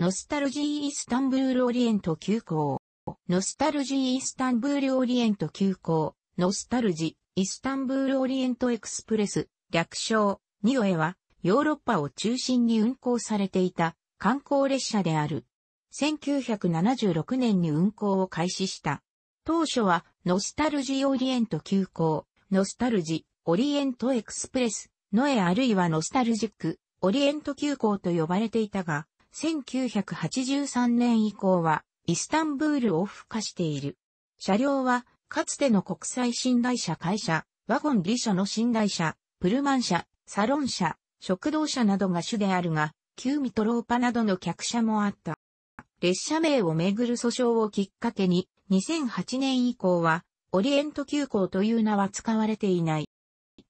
ノスタルジー・イスタンブール・オリエント急行。ノスタルジー・イスタンブール・オリエント急行。ノスタルジー・イスタンブール・オリエントエクスプレス。略称、ニオエは、ヨーロッパを中心に運行されていた観光列車である。1976年に運行を開始した。当初は、ノスタルジー・オリエント急行、ノスタルジー・オリエントエクスプレス、ノエあるいはノスタルジック、オリエント急行と呼ばれていたが、1983年以降はイスタンブールを付加している。車両はかつての国際信頼車会社、ワゴン利社の信頼車、プルマン車、サロン車、食堂車などが主であるが、旧ミトローパなどの客車もあった。列車名をめぐる訴訟をきっかけに、2008年以降は、オリエント急行という名は使われていない。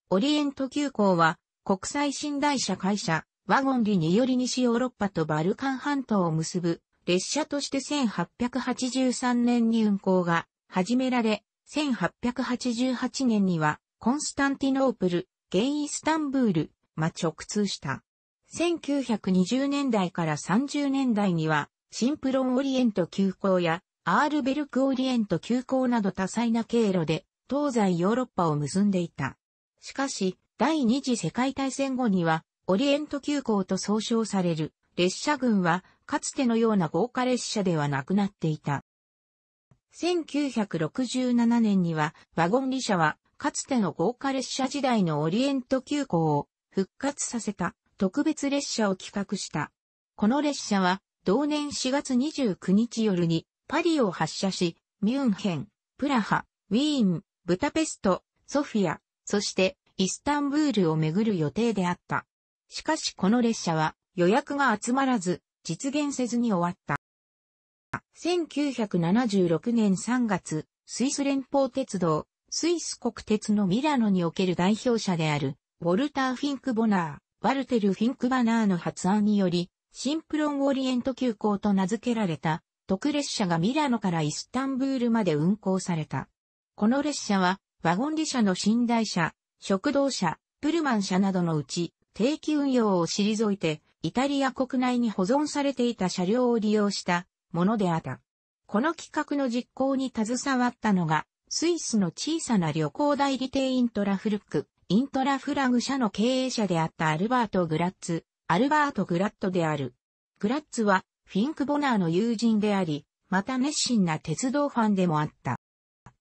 オリエント急行は、国際信頼車会社、ワゴンリにより西ヨーロッパとバルカン半島を結ぶ列車として1883年に運行が始められ、1888年にはコンスタンティノープル、ゲイイスタンブール、ま直通した。1920年代から30年代には、シンプロンオリエント急行や、アールベルクオリエント急行など多彩な経路で、東西ヨーロッパを結んでいた。しかし、第二次世界大戦後には、オリエント急行と総称される列車群はかつてのような豪華列車ではなくなっていた。1967年にはワゴン利車はかつての豪華列車時代のオリエント急行を復活させた特別列車を企画した。この列車は同年4月29日夜にパリを発車し、ミュンヘン、プラハ、ウィーン、ブタペスト、ソフィア、そしてイスタンブールを巡る予定であった。しかしこの列車は予約が集まらず、実現せずに終わった。1976年3月、スイス連邦鉄道、スイス国鉄のミラノにおける代表者である、ウォルター・フィンク・ボナー、ワルテル・フィンク・バナーの発案により、シンプロン・オリエント急行と名付けられた、特列車がミラノからイスタンブールまで運行された。この列車は、ワゴン利車の寝台車、食堂車、プルマン車などのうち、定期運用を退いて、イタリア国内に保存されていた車両を利用したものであった。この企画の実行に携わったのが、スイスの小さな旅行代理店イントラフルック、イントラフラグ社の経営者であったアルバート・グラッツ、アルバート・グラットである。グラッツは、フィンク・ボナーの友人であり、また熱心な鉄道ファンでもあった。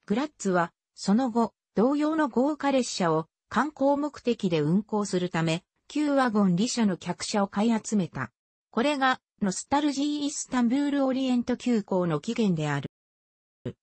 グラッツは、その後、同様の豪華列車を観光目的で運行するため、旧ワゴン利社の客車を買い集めた。これが、ノスタルジー・イスタンブール・オリエント急行の起源である。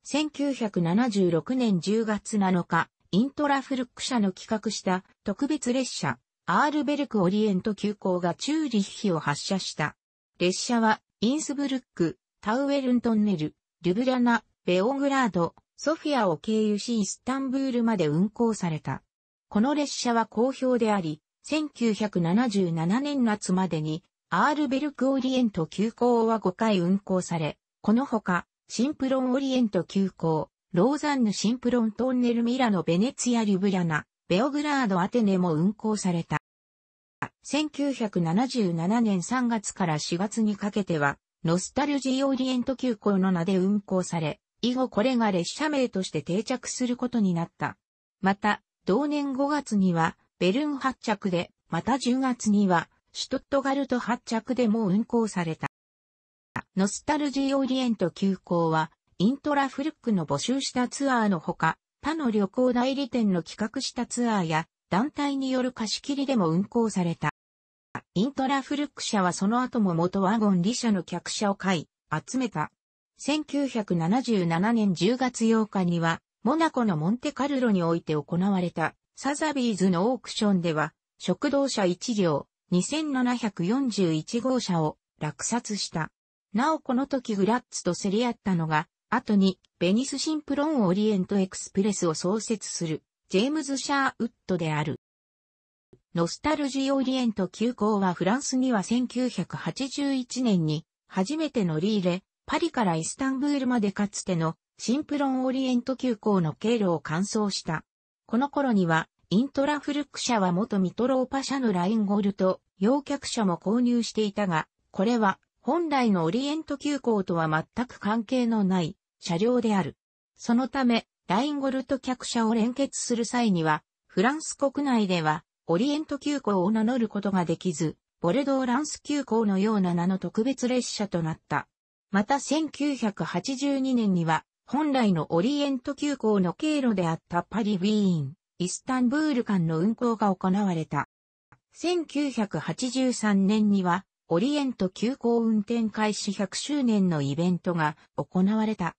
1976年10月7日、イントラフルック社の企画した特別列車、アールベルク・オリエント急行がチューリッヒを発車した。列車は、インスブルック、タウエルントンネル、ルブラナ、ベオグラード、ソフィアを経由しイスタンブールまで運行された。この列車は好評であり、1977年夏までに、アールベルクオリエント急行は5回運行され、このほか、シンプロンオリエント急行、ローザンヌシンプロントンネルミラノベネツィアリュブラナ、ベオグラードアテネも運行された。1977年3月から4月にかけては、ノスタルジーオリエント急行の名で運行され、以後これが列車名として定着することになった。また、同年5月には、ベルン発着で、また10月には、シュトットガルト発着でも運行された。ノスタルジーオリエント急行は、イントラフルックの募集したツアーのほか、他の旅行代理店の企画したツアーや、団体による貸し切りでも運行された。イントラフルック社はその後も元ワゴン利社の客車を買い、集めた。1977年10月8日には、モナコのモンテカルロにおいて行われたサザビーズのオークションでは、食堂車1両、2741号車を落札した。なおこの時グラッツと競り合ったのが、後にベニスシンプロンオリエントエクスプレスを創設するジェームズ・シャーウッドである。ノスタルジーオリエント急行はフランスには1981年に初めて乗り入れ、パリからイスタンブールまでかつてのシンプロンオリエント急行の経路を完走した。この頃には、イントラフルク社は元ミトローパ社のラインゴルト、洋客車も購入していたが、これは本来のオリエント急行とは全く関係のない車両である。そのため、ラインゴルト客車を連結する際には、フランス国内ではオリエント急行を名乗ることができず、ボルドーランス急行のような名の特別列車となった。また1982年には、本来のオリエント急行の経路であったパリ・ウィーン、イスタンブール間の運行が行われた。1983年には、オリエント急行運転開始100周年のイベントが行われた。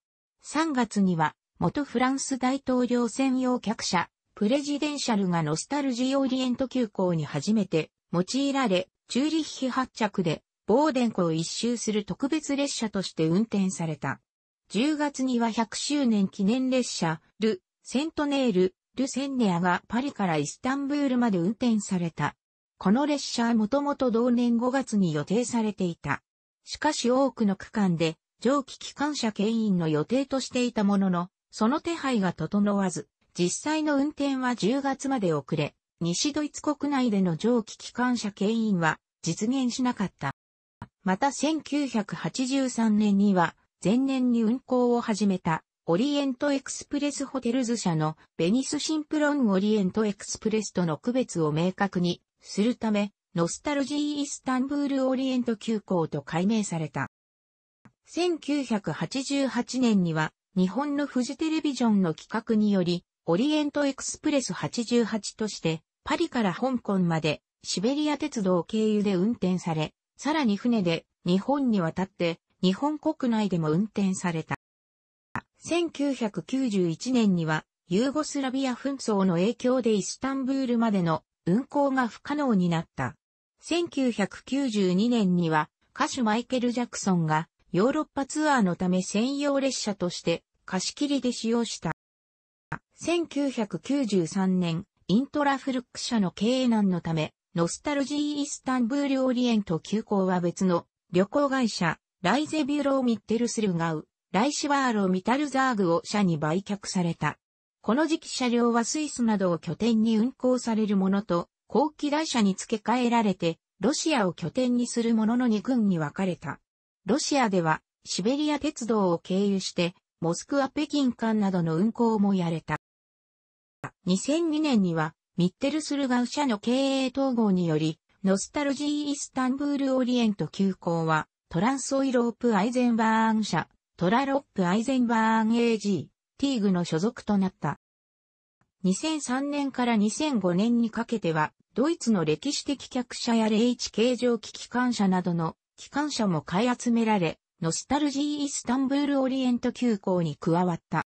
3月には、元フランス大統領専用客車、プレジデンシャルがノスタルジーオリエント急行に初めて用いられ、チューリッヒ発着で、ボーデン湖を一周する特別列車として運転された。10月には100周年記念列車、ル・セントネール、ル・センネアがパリからイスタンブールまで運転された。この列車はもともと同年5月に予定されていた。しかし多くの区間で蒸気機関車牽引の予定としていたものの、その手配が整わず、実際の運転は10月まで遅れ、西ドイツ国内での蒸気機関車牽引は実現しなかった。また1983年には前年に運行を始めたオリエントエクスプレスホテルズ社のベニスシンプロンオリエントエクスプレスとの区別を明確にするため、ノスタルジーイスタンブールオリエント急行と改名された。1988年には日本のフジテレビジョンの企画により、オリエントエクスプレス88として、パリから香港までシベリア鉄道経由で運転され、さらに船で日本に渡って日本国内でも運転された。1991年には、ユーゴスラビア紛争の影響でイスタンブールまでの運行が不可能になった。1992年には、歌手マイケル・ジャクソンがヨーロッパツアーのため専用列車として貸し切りで使用した。1993年、イントラフルック社の経営難のため、ノスタルジー・イスタンブール・オリエント急行は別の旅行会社ライゼビュロー・ミッテルスルガウ、ライシワーロ・ミタルザーグを社に売却された。この時期車両はスイスなどを拠点に運行されるものと、後期台車に付け替えられて、ロシアを拠点にするものの2軍に分かれた。ロシアでは、シベリア鉄道を経由して、モスクワ北京間などの運行もやれた。2002年には、ミッテルスルガウ社の経営統合により、ノスタルジー・イスタンブール・オリエント急行は、トランスオイロープアイゼンバーン社、トラロップアイゼンバーン AG、ティーグの所属となった。2003年から2005年にかけては、ドイツの歴史的客車やレイチ形状機機関車などの機関車も買い集められ、ノスタルジーイスタンブールオリエント急行に加わった。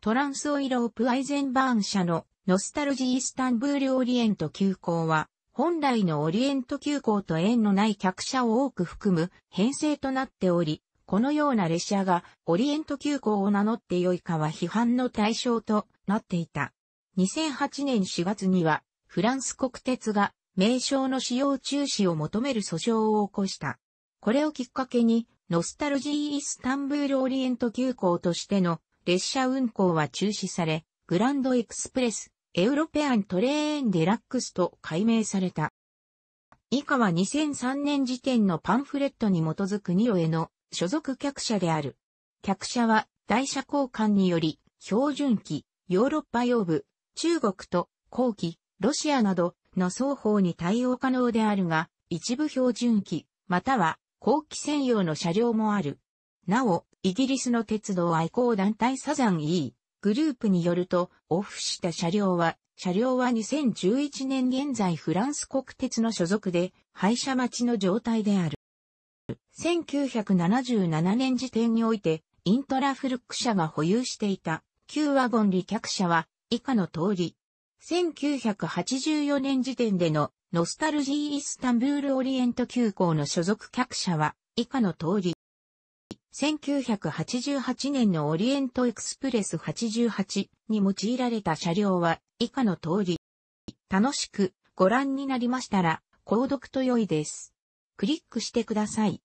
トランスオイロープアイゼンバーン社のノスタルジーイスタンブールオリエント急行は、本来のオリエント急行と縁のない客車を多く含む編成となっており、このような列車がオリエント急行を名乗って良いかは批判の対象となっていた。2008年4月にはフランス国鉄が名称の使用中止を求める訴訟を起こした。これをきっかけにノスタルジーイスタンブールオリエント急行としての列車運行は中止され、グランドエクスプレス、エウロペアントレーンデラックスと改名された。以下は2003年時点のパンフレットに基づくニロへの所属客車である。客車は台車交換により標準機、ヨーロッパ用部、中国と後期、ロシアなどの双方に対応可能であるが、一部標準機、または後期専用の車両もある。なお、イギリスの鉄道愛好団体サザン E、グループによると、オフした車両は、車両は2011年現在フランス国鉄の所属で、廃車待ちの状態である。1977年時点において、イントラフルック社が保有していた、旧ワゴン利客車は、以下の通り。1984年時点での、ノスタルジーイスタンブールオリエント急行の所属客車は、以下の通り。1988年のオリエントエクスプレス88に用いられた車両は以下の通り。楽しくご覧になりましたら、購読と良いです。クリックしてください。